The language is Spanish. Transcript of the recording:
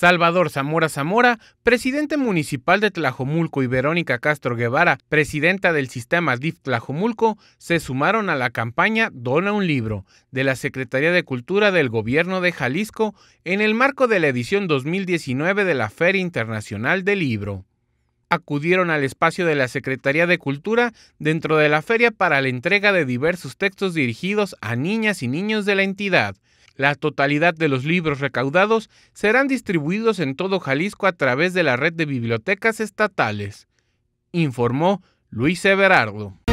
Salvador Zamora Zamora, presidente municipal de Tlajomulco, y Verónica Castro Guevara, presidenta del sistema DIF Tlajomulco, se sumaron a la campaña Dona un libro de la Secretaría de Cultura del Gobierno de Jalisco en el marco de la edición 2019 de la Feria Internacional del Libro. Acudieron al espacio de la Secretaría de Cultura dentro de la feria para la entrega de diversos textos dirigidos a niñas y niños de la entidad la totalidad de los libros recaudados serán distribuidos en todo Jalisco a través de la red de bibliotecas estatales, informó Luis Everardo.